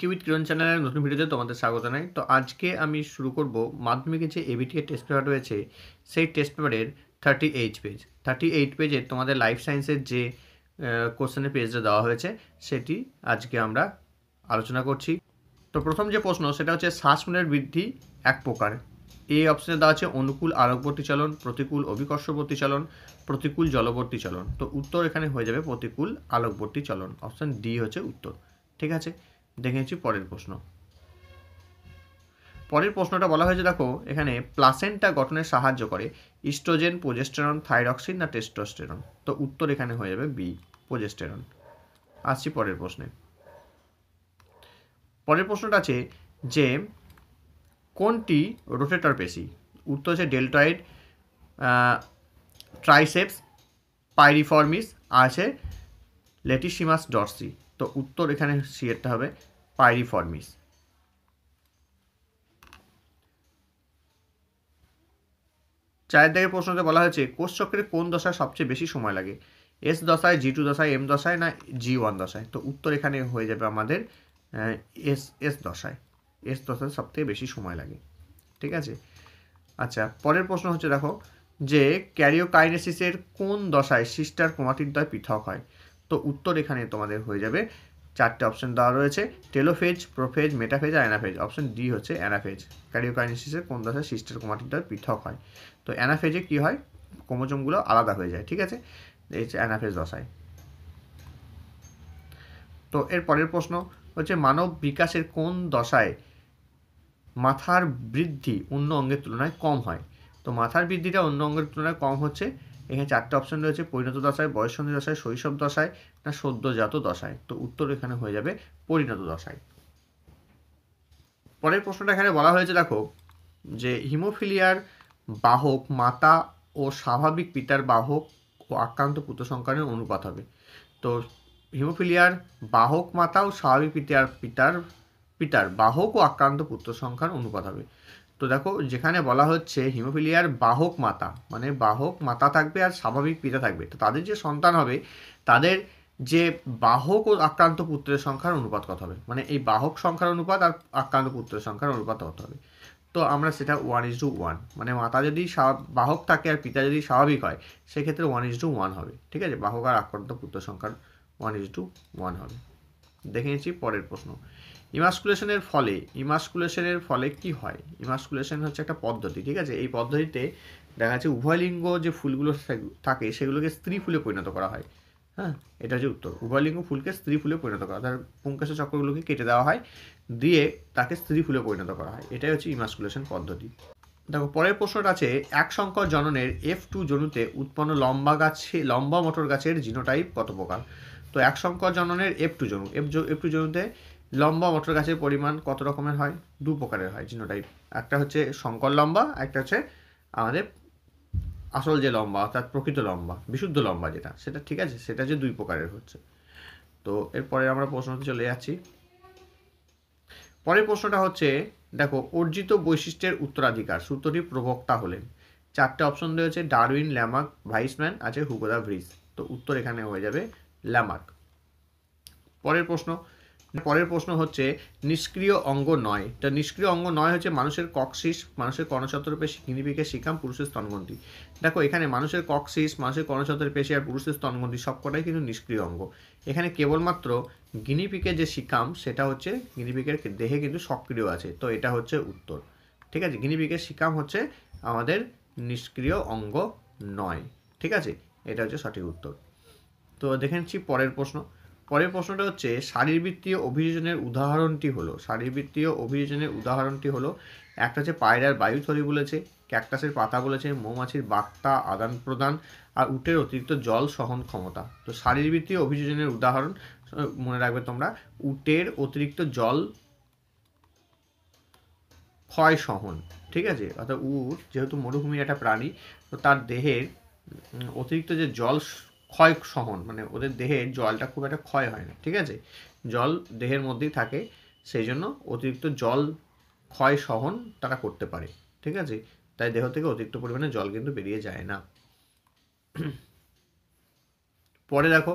Quit কিরণ চ্যানেলের নতুন ভিডিওতে তোমাদের স্বাগত জানাই তো আজকে আমি শুরু করব মাধ্যমিকে যে এবিটিএ টেস্ট পেপার রয়েছে সেই টেস্ট পেপারের thirty eight page thirty eight পেজে তোমাদের লাইফ সায়েন্সের যে কোশ্চেনের পেজটা দেওয়া হয়েছে সেটি আজকে আমরা আলোচনা করছি তো প্রথম যে প্রশ্ন সেটা হচ্ছে মনের বৃদ্ধি এক প্রকার এই অপশানে দেওয়া আছে অনুকূল আলোকবর্তী চলন প্রতিকূল অভিকর্ষবর্তী চলন প্রতিকূল জলবর্তী চলন তো উত্তর এখানে হয়ে যাবে প্রতিকূল আলোকবর্তী চলন অপশান ডি হচ্ছে উত্তর ঠিক আছে দেখে নিচ্ছি পরের প্রশ্ন পরের প্রশ্নটা বলা হয়েছে দেখো এখানে প্লাসেন্টা গঠনে সাহায্য করে ইস্ট্রোজেন প্রোজেস্টেরন থাইরক্সিন না টেস্টোস্টেরন তো উত্তর এখানে হয়ে যাবে বি প্রোজেস্টেরন আসছি পরের প্রশ্নে পরের প্রশ্নটা আছে যে কোনটি রোটেটর পেশি উত্তর হচ্ছে ডেল্টয়েড ট্রাইসেপস পাইরিফর্মিস আছে লেটিসিমাস ডরসি তো উত্তর এখানে সিয়েরটা হবে পাইরিফর্মিস চায়ের দিকে প্রশ্নতে বলা হয়েছে কোষ চক্রের কোন দশায় সবচেয়ে বেশি সময় লাগে এস দশায় জি টু দশায় এম দশায় না জি ওয়ান দশায় তো উত্তর এখানে হয়ে যাবে আমাদের এস এস দশায় এস দশায় সবথেকে বেশি সময় লাগে ঠিক আছে আচ্ছা পরের প্রশ্ন হচ্ছে দেখো যে ক্যারিও ক্যারিওকাইনেসিসের কোন দশায় সিস্টার ক্রোমাটিডদ্বয় পৃথক হয় তো উত্তর এখানে তোমাদের হয়ে যাবে চারটে অপশন দেওয়া রয়েছে টেলোফেজ প্রোফেজ মেটাফেজ আর অ্যানাফেজ অপশন ডি হচ্ছে অ্যানাফেজ ক্যারিওকাইনেসিসের কোন দশায় সিস্টার কোমাটিনটা পৃথক হয় তো অ্যানাফেজে কী হয় কোমোজমগুলো আলাদা হয়ে যায় ঠিক আছে এই হচ্ছে অ্যানাফেজ দশায় তো এর পরের প্রশ্ন হচ্ছে মানব বিকাশের কোন দশায় মাথার বৃদ্ধি অন্য অঙ্গের তুলনায় কম হয় তো মাথার বৃদ্ধিটা অন্য অঙ্গের তুলনায় কম হচ্ছে এখানে চারটে অপশন রয়েছে পরিণত দশায় বয়সন্ধি দশায় শৈশব দশায় না সদ্যজাত দশায় তো উত্তর এখানে হয়ে যাবে পরিণত দশায় পরের প্রশ্নটা এখানে বলা হয়েছে দেখো যে হিমোফিলিয়ার বাহক মাতা ও স্বাভাবিক পিতার বাহক ও আক্রান্ত পুত্র সংখ্যানের অনুপাত হবে তো হিমোফিলিয়ার বাহক মাতা ও স্বাভাবিক পিতার পিতার পিতার বাহক ও আক্রান্ত পুত্র সংখ্যার অনুপাত হবে তো দেখো যেখানে বলা হচ্ছে হিমোফিলিয়ার বাহক মাতা মানে বাহক মাতা থাকবে আর স্বাভাবিক পিতা থাকবে তো তাদের যে সন্তান হবে তাদের যে বাহক ও আক্রান্ত পুত্রের সংখ্যার অনুপাত কত হবে মানে এই বাহক সংখ্যার অনুপাত আর আক্রান্ত পুত্রের সংখ্যার অনুপাত কত হবে তো আমরা সেটা ওয়ান ইজ টু ওয়ান মানে মাতা যদি বাহক থাকে আর পিতা যদি স্বাভাবিক হয় সেক্ষেত্রে ওয়ান ইজ টু ওয়ান হবে ঠিক আছে বাহক আর আক্রান্ত পুত্র সংখ্যার ওয়ান ইজ টু ওয়ান হবে দেখে নিচ্ছি পরের প্রশ্ন ইমাসকুলেশনের ফলে ইমাসকুলেশনের ফলে কি হয় ইমাসকুলেশন হচ্ছে একটা পদ্ধতি ঠিক আছে এই পদ্ধতিতে দেখা যাচ্ছে উভয় লিঙ্গ যে ফুলগুলো থাকে সেগুলোকে স্ত্রী ফুলে পরিণত করা হয় হ্যাঁ এটা হচ্ছে উত্তর উভয় লিঙ্গ ফুলকে স্ত্রী ফুলে পরিণত করা তার পুঙ্কাশ চক্রগুলোকে কেটে দেওয়া হয় দিয়ে তাকে স্ত্রী ফুলে পরিণত করা হয় এটাই হচ্ছে ইমাসকুলেশন পদ্ধতি দেখো পরের প্রশ্নটা আছে এক সংখ্যক জননের এফ টু জনুতে উৎপন্ন লম্বা গাছে লম্বা মটর গাছের জিনোটাইপ কত প্রকার তো এক সংখ্যক জননের এফ টু জনু এফ এফ টু জনুতে লম্বা মটর গাছের পরিমাণ কত রকমের হয় দু প্রকারের হয় জিনোটাইপ একটা হচ্ছে শঙ্কর লম্বা একটা হচ্ছে আমাদের আসল যে লম্বা অর্থাৎ প্রকৃত লম্বা বিশুদ্ধ লম্বা যেটা সেটা ঠিক আছে সেটা যে দুই প্রকারের হচ্ছে তো এরপরে আমরা প্রশ্ন চলে যাচ্ছি পরের প্রশ্নটা হচ্ছে দেখো অর্জিত বৈশিষ্ট্যের উত্তরাধিকার সূত্রটি প্রবক্তা হলেন চারটে অপশন রয়েছে ডারউইন ল্যামাক ভাইসম্যান আছে হুগোদা ভ্রিজ তো উত্তর এখানে হয়ে যাবে ল্যামাক পরের প্রশ্ন পরের প্রশ্ন হচ্ছে নিষ্ক্রিয় অঙ্গ নয় তা নিষ্ক্রিয় অঙ্গ নয় হচ্ছে মানুষের ককশিস মানুষের পেশি গিনিপিকে শিখাম পুরুষের স্তনগন্ধি দেখো এখানে মানুষের ককশিস মানুষের পেশি আর পুরুষের স্তনগন্ধি সবকটাই কিন্তু নিষ্ক্রিয় অঙ্গ এখানে কেবলমাত্র গিনিপিকে যে শিখাম সেটা হচ্ছে গিনিপিকের দেহে কিন্তু সক্রিয় আছে তো এটা হচ্ছে উত্তর ঠিক আছে গিনিপিকের শিকাম হচ্ছে আমাদের নিষ্ক্রিয় অঙ্গ নয় ঠিক আছে এটা হচ্ছে সঠিক উত্তর তো দেখে নিচ্ছি পরের প্রশ্ন পরের প্রশ্নটা হচ্ছে শারীরবৃত্তীয় অভিযোজনের উদাহরণটি হলো শারীরবৃত্তীয় অভিযোজনের উদাহরণটি হলো একটা হচ্ছে পায়রার বায়ুথলি বলেছে ক্যাকটাসের পাতা বলেছে মৌমাছির বার্তা আদান প্রদান আর উটের অতিরিক্ত জল সহন ক্ষমতা তো শারীরবৃত্তীয় অভিযোজনের উদাহরণ মনে রাখবে তোমরা উটের অতিরিক্ত জল ক্ষয় সহন ঠিক আছে অর্থাৎ উট যেহেতু মরুভূমির একটা প্রাণী তো তার দেহের অতিরিক্ত যে জল ক্ষয় সহন মানে ওদের দেহে জলটা খুব একটা ক্ষয় হয় না ঠিক আছে জল দেহের মধ্যেই থাকে সেই জন্য অতিরিক্ত জল ক্ষয় সহন তারা করতে পারে ঠিক আছে তাই দেহ থেকে অতিরিক্ত পরিমাণে জল কিন্তু বেরিয়ে যায় না পরে দেখো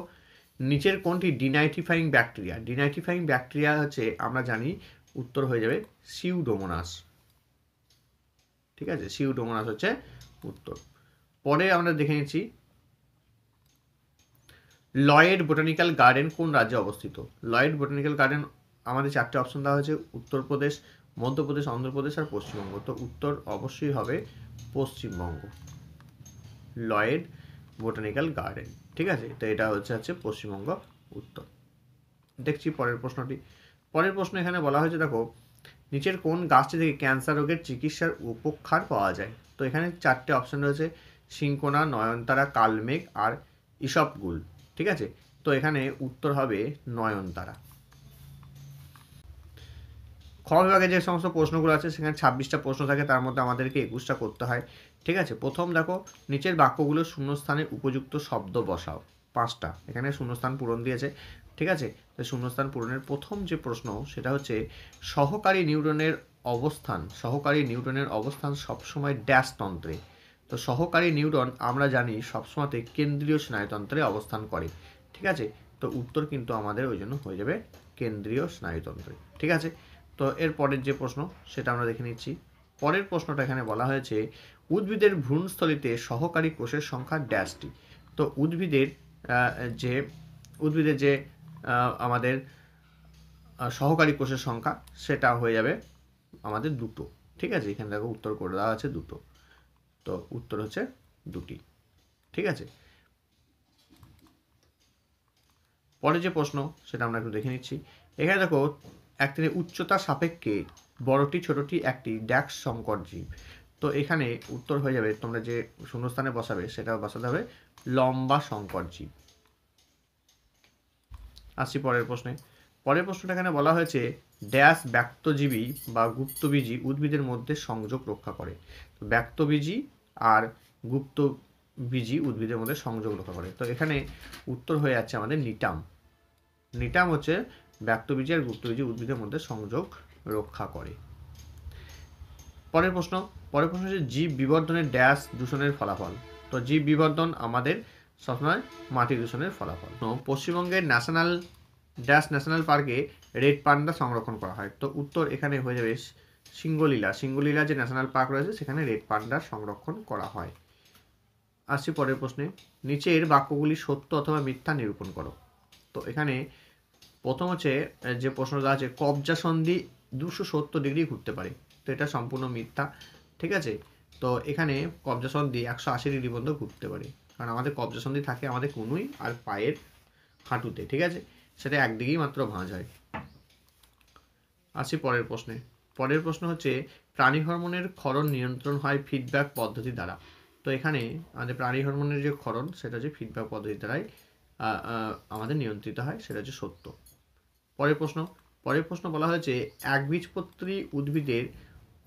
নিচের কোনটি ডিনাইটিফাইং ব্যাকটেরিয়া ডিনাইটিফাইং ব্যাকটেরিয়া হচ্ছে আমরা জানি উত্তর হয়ে যাবে সিউডোমোনাস ঠিক আছে সিউডোমোনাস হচ্ছে উত্তর পরে আমরা দেখে নিচ্ছি লয়েড বোটানিক্যাল গার্ডেন কোন রাজ্যে অবস্থিত লয়েড বোটানিক্যাল গার্ডেন আমাদের চারটে অপশন দেওয়া হয়েছে উত্তরপ্রদেশ মধ্যপ্রদেশ অন্ধ্রপ্রদেশ আর পশ্চিমবঙ্গ তো উত্তর অবশ্যই হবে পশ্চিমবঙ্গ লয়েড বোটানিক্যাল গার্ডেন ঠিক আছে তো এটা হচ্ছে হচ্ছে পশ্চিমবঙ্গ উত্তর দেখছি পরের প্রশ্নটি পরের প্রশ্ন এখানে বলা হয়েছে দেখো নিচের কোন গাছটি থেকে ক্যান্সার রোগের চিকিৎসার উপক্ষার পাওয়া যায় তো এখানে চারটে অপশন রয়েছে সিঙ্কোনা নয়নতারা কালমেঘ আর ইসবগুল ঠিক আছে তো এখানে উত্তর হবে নয়নতারা খ বিভাগে যে সমস্ত প্রশ্নগুলো আছে সেখানে ছাব্বিশটা প্রশ্ন থাকে তার মধ্যে আমাদেরকে একুশটা করতে হয় ঠিক আছে প্রথম দেখো নিচের বাক্যগুলো শূন্যস্থানে উপযুক্ত শব্দ বসাও পাঁচটা এখানে শূন্যস্থান পূরণ দিয়েছে ঠিক আছে তো শূন্যস্থান পূরণের প্রথম যে প্রশ্ন সেটা হচ্ছে সহকারী নিউটনের অবস্থান সহকারী নিউটনের অবস্থান সবসময় ড্যাশ তন্ত্রে তো সহকারী নিউরন আমরা জানি সবসময়তে কেন্দ্রীয় স্নায়ুতন্ত্রে অবস্থান করে ঠিক আছে তো উত্তর কিন্তু আমাদের ওই জন্য হয়ে যাবে কেন্দ্রীয় স্নায়ুতন্ত্রে ঠিক আছে তো এর পরের যে প্রশ্ন সেটা আমরা দেখে নিচ্ছি পরের প্রশ্নটা এখানে বলা হয়েছে উদ্ভিদের ভ্রূণস্থলিতে সহকারী কোষের সংখ্যা ড্যাশটি তো উদ্ভিদের যে উদ্ভিদের যে আমাদের সহকারী কোষের সংখ্যা সেটা হয়ে যাবে আমাদের দুটো ঠিক আছে এখানে দেখো উত্তর করে দেওয়া আছে দুটো তো উত্তর হচ্ছে দুটি ঠিক আছে পরে যে প্রশ্ন সেটা আমরা একটু দেখে নিচ্ছি এখানে দেখো একটি উচ্চতা সাপেক্ষে বড়টি ছোটটি একটি ড্যাক্স সংকট জীব তো এখানে উত্তর হয়ে যাবে তোমরা যে শূন্যস্থানে বসাবে সেটা বসাতে হবে লম্বা সংকট জীব আসছি পরের প্রশ্নে পরের প্রশ্নটা এখানে বলা হয়েছে ড্যাশ ব্যক্তজীবী বা গুপ্তবীজী উদ্ভিদের মধ্যে সংযোগ রক্ষা করে ব্যক্তবীজী আর গুপ্ত বীজি উদ্ভিদের মধ্যে সংযোগ রক্ষা করে তো এখানে উত্তর হয়ে যাচ্ছে আমাদের নিটাম নিটাম হচ্ছে ব্যক্তবীজি আর গুপ্তবীজি উদ্ভিদের মধ্যে সংযোগ রক্ষা করে পরের প্রশ্ন পরের প্রশ্ন হচ্ছে জীব বিবর্ধনের ড্যাশ দূষণের ফলাফল তো জীব বিবর্ধন আমাদের সবসময় মাটি দূষণের ফলাফল পশ্চিমবঙ্গের ন্যাশনাল ড্যাশ ন্যাশনাল পার্কে রেড পান্ডা সংরক্ষণ করা হয় তো উত্তর এখানে হয়ে যাবে সিঙ্গলীলা সিঙ্গলীলা যে ন্যাশনাল পার্ক রয়েছে সেখানে রেড পান্ডার সংরক্ষণ করা হয় আসছি পরের প্রশ্নে নিচের বাক্যগুলি সত্য অথবা মিথ্যা নিরূপণ করো তো এখানে প্রথম হচ্ছে যে প্রশ্নটা আছে কবজা সন্ধি দুশো সত্তর ডিগ্রি ঘুরতে পারে তো এটা সম্পূর্ণ মিথ্যা ঠিক আছে তো এখানে কবজা সন্ধি একশো আশি ডিগ্রি পর্যন্ত ঘুরতে পারে কারণ আমাদের কবজা সন্ধি থাকে আমাদের কোনোই আর পায়ের হাঁটুতে ঠিক আছে সেটা একদিকেই মাত্র ভাঁজ হয় আসি পরের প্রশ্নে পরের প্রশ্ন হচ্ছে প্রাণী হরমোনের ক্ষরণ নিয়ন্ত্রণ হয় ফিডব্যাক পদ্ধতি দ্বারা তো এখানে আমাদের প্রাণী হরমোনের যে ক্ষরণ সেটা হচ্ছে ফিডব্যাক পদ্ধতি দ্বারাই আমাদের নিয়ন্ত্রিত হয় সেটা হচ্ছে সত্য পরের প্রশ্ন পরের প্রশ্ন বলা হয়েছে একবীজপত্রী উদ্ভিদের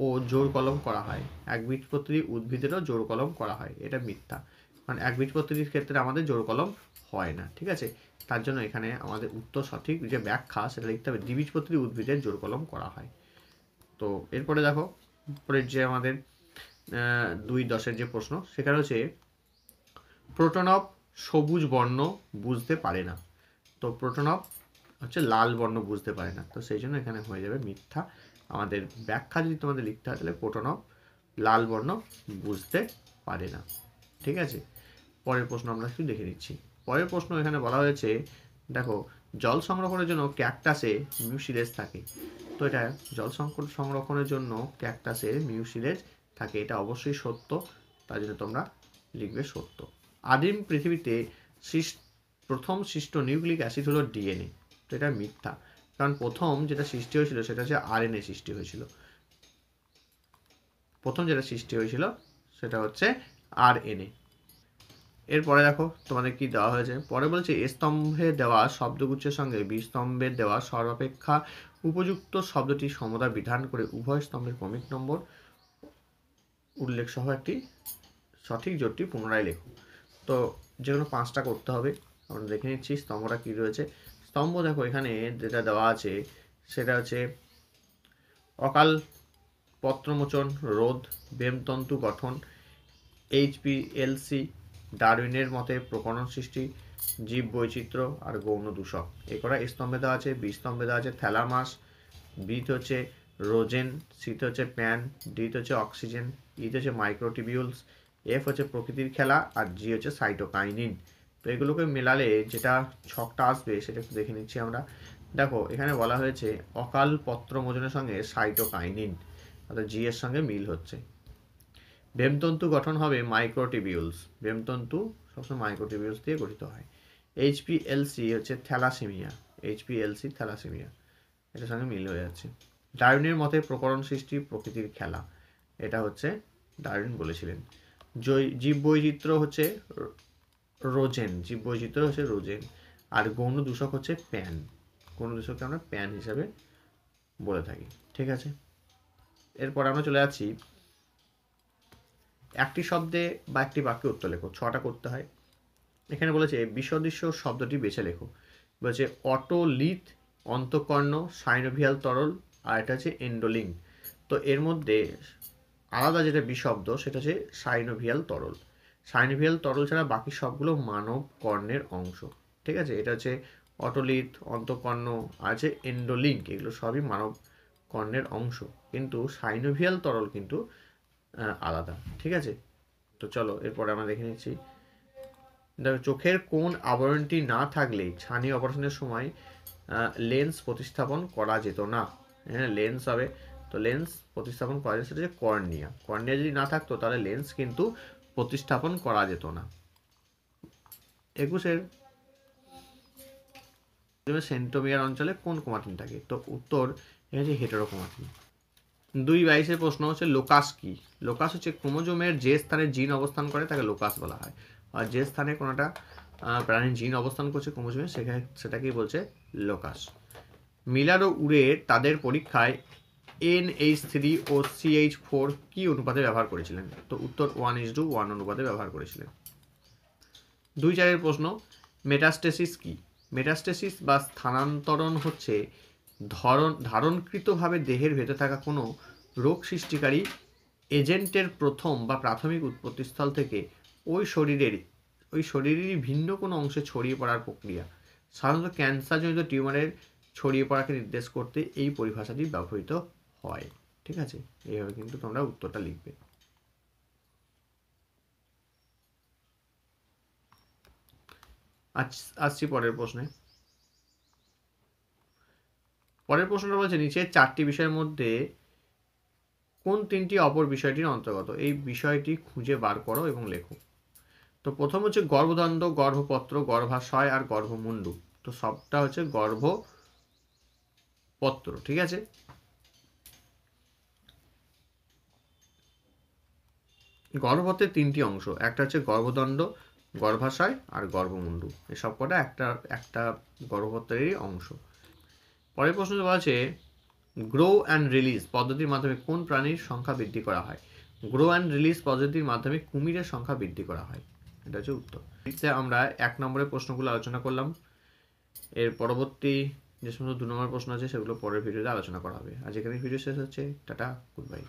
ও জোর কলম করা হয় একবীজপত্রী উদ্ভিদেরও জোর কলম করা হয় এটা মিথ্যা কারণ একবীজপত্রীর ক্ষেত্রে আমাদের জোর কলম হয় না ঠিক আছে তার জন্য এখানে আমাদের উত্তর সঠিক যে ব্যাখ্যা সেটা লিখতে হবে দ্বিবীজপত্রী উদ্ভিদের জোর কলম করা হয় তো এরপরে দেখো পরের যে আমাদের দুই দশের যে প্রশ্ন সেখানে হচ্ছে প্রোটন সবুজ বর্ণ বুঝতে পারে না তো প্রোটন হচ্ছে লাল বর্ণ বুঝতে পারে না তো সেই জন্য এখানে হয়ে যাবে মিথ্যা আমাদের ব্যাখ্যা যদি তোমাদের লিখতে হয় তাহলে প্রোটন লাল বর্ণ বুঝতে পারে না ঠিক আছে পরের প্রশ্ন আমরা একটু দেখে নিচ্ছি পরের প্রশ্ন এখানে বলা হয়েছে দেখো জল সংরক্ষণের জন্য ক্যাকটাসে মিউসিলেজ থাকে তো এটা জল সংকট সংরক্ষণের জন্য ক্যাকটাসে মিউসিলেজ থাকে এটা অবশ্যই সত্য তার জন্য তোমরা লিখবে সত্য আদিম পৃথিবীতে প্রথম সৃষ্ট নিউক্লিক অ্যাসিড হলো ডিএনএ তো এটা মিথ্যা কারণ প্রথম যেটা সৃষ্টি হয়েছিল সেটা হচ্ছে আরএনএ সৃষ্টি হয়েছিল প্রথম যেটা সৃষ্টি হয়েছিল সেটা হচ্ছে আর এ এরপরে দেখো তোমাদের কি দেওয়া হয়েছে পরে বলছে স্তম্ভে দেওয়া শব্দগুচ্ছের সঙ্গে বিস্তম্ভে দেওয়া সর্বাপেক্ষা উপযুক্ত শব্দটি সমতা বিধান করে উভয় স্তম্ভের ক্রমিক নম্বর উল্লেখ সহ একটি সঠিক জোটটি পুনরায় লেখো তো যে কোনো পাঁচটা করতে হবে আমরা দেখে নিচ্ছি স্তম্ভটা কী রয়েছে স্তম্ভ দেখো এখানে যেটা দেওয়া আছে সেটা হচ্ছে অকাল পত্রমোচন রোধ বেমতন্তু গঠন এইচপিএলসি ডারউইনের মতে প্রকরণ সৃষ্টি জীব বৈচিত্র্য আর গৌণ দূষক এ করা স্তম্ভে দেওয়া আছে বি স্তম্ভে দেওয়া আছে থ্যালামাস বিত হচ্ছে রোজেন সিত হচ্ছে প্যান ডিত হচ্ছে অক্সিজেন ইত হচ্ছে মাইক্রোটিবিউলস এফ হচ্ছে প্রকৃতির খেলা আর জি হচ্ছে সাইটোকাইনিন তো এগুলোকে মেলালে যেটা ছকটা আসবে সেটা একটু দেখে নিচ্ছি আমরা দেখো এখানে বলা হয়েছে অকাল পত্র মোজনের সঙ্গে সাইটোকাইনিন অর্থাৎ জি এর সঙ্গে মিল হচ্ছে ভেমতন্তু গঠন হবে মাইক্রোটিবিউলস ভেমতন্তু সবসময় মাইক্রোটিবিউলস দিয়ে গঠিত হয় এইচপিএলসি হচ্ছে থ্যালাসেমিয়া এইচপিএলসি থ্যালাসেমিয়া এটার সঙ্গে মিল হয়ে যাচ্ছে ডারউইনের মতে প্রকরণ সৃষ্টি প্রকৃতির খেলা এটা হচ্ছে ডারউইন বলেছিলেন জীব বৈচিত্র্য হচ্ছে রোজেন জীব বৈচিত্র্য হচ্ছে রোজেন আর গৌণ দূষক হচ্ছে প্যান গৌণ দূষককে আমরা প্যান হিসাবে বলে থাকি ঠিক আছে এরপর আমরা চলে যাচ্ছি একটি শব্দে বা একটি বাক্যে উত্তর লেখো ছটা করতে হয় এখানে বলেছে বিসদৃশ্য শব্দটি বেছে লেখো বলেছে অটোলিথ অন্তকর্ণ সাইনোভিয়াল তরল আর এটা হচ্ছে এন্ডোলিং তো এর মধ্যে আলাদা যেটা বিশব্দ সেটা হচ্ছে সাইনোভিয়াল তরল সাইনোভিয়াল তরল ছাড়া বাকি সবগুলো মানব কর্ণের অংশ ঠিক আছে এটা হচ্ছে অটোলিথ অন্তকর্ণ আছে এন্ডোলিঙ্ক এগুলো সবই মানব কর্ণের অংশ কিন্তু সাইনোভিয়াল তরল কিন্তু হ্যাঁ, আলাদা ঠিক আছে তো চলো এরপরে আমরা দেখে নিচ্ছি দেখো চোখের কোন আবরণটি না থাকলে ছানি অপারেশনের সময় লেন্স প্রতিস্থাপন করা যেত না হ্যাঁ লেন্স হবে তো লেন্স প্রতিস্থাপন করা যেত সেটা হচ্ছে কর্নিয়া কর্নিয়া যদি না থাকতো তাহলে লেন্স কিন্তু প্রতিস্থাপন করা যেত না একুশের সেন্টোমিয়ার অঞ্চলে কোন কোমাটিন থাকে তো উত্তর এটা হচ্ছে কোমাটিন দুই বাইশের প্রশ্ন হচ্ছে লোকাস কি লোকাস হচ্ছে ক্রোমোজোমের যে স্থানে জিন অবস্থান করে তাকে লোকাস বলা হয় আর যে স্থানে কোনোটা প্রাণীর জিন অবস্থান করছে ক্রোমোজোমে সেখানে সেটাকেই বলছে লোকাস মিলার ও উড়ে তাদের পরীক্ষায় এন এইচ থ্রি ও সি এইচ ফোর কি অনুপাতে ব্যবহার করেছিলেন তো উত্তর ওয়ান ইস টু ওয়ান অনুপাতে ব্যবহার করেছিলেন দুই চারের প্রশ্ন মেটাস্টেসিস কি মেটাস্টেসিস বা স্থানান্তরণ হচ্ছে ধরন ধারণকৃতভাবে দেহের ভেতরে থাকা কোনো রোগ সৃষ্টিকারী এজেন্টের প্রথম বা প্রাথমিক উৎপত্তিস্থল থেকে ওই শরীরের ওই শরীরেরই ভিন্ন কোনো অংশে ছড়িয়ে পড়ার প্রক্রিয়া সাধারণত ক্যান্সারজনিত টিউমারের ছড়িয়ে পড়াকে নির্দেশ করতে এই পরিভাষাটি ব্যবহৃত হয় ঠিক আছে এইভাবে কিন্তু তোমরা উত্তরটা লিখবে আজ আসছি পরের প্রশ্নে পরের প্রশ্নটা বলছে নিচে চারটি বিষয়ের মধ্যে কোন তিনটি অপর বিষয়টির অন্তর্গত এই বিষয়টি খুঁজে বার করো এবং লেখো তো প্রথম হচ্ছে গর্ভদণ্ড গর্ভপত্র গর্ভাশয় আর গর্ভমুণ্ডু তো সবটা হচ্ছে গর্ভপত্র ঠিক আছে গর্ভপত্রের তিনটি অংশ একটা হচ্ছে গর্ভদণ্ড গর্ভাশয় আর গর্ভমুণ্ডু এসব কটা একটা একটা গর্ভপত্রেরই অংশ পরের প্রশ্ন বলা আছে গ্রো অ্যান্ড রিলিজ পদ্ধতির মাধ্যমে কোন প্রাণীর সংখ্যা বৃদ্ধি করা হয় গ্রো অ্যান্ড রিলিজ পদ্ধতির মাধ্যমে কুমিরের সংখ্যা বৃদ্ধি করা হয় এটা হচ্ছে উত্তর আমরা এক নম্বরের প্রশ্নগুলো আলোচনা করলাম এর পরবর্তী যে সমস্ত দু নম্বর প্রশ্ন আছে সেগুলো পরের ভিডিওতে আলোচনা করা হবে আজ এখানে ভিডিও শেষ হচ্ছে টাটা গুড বাই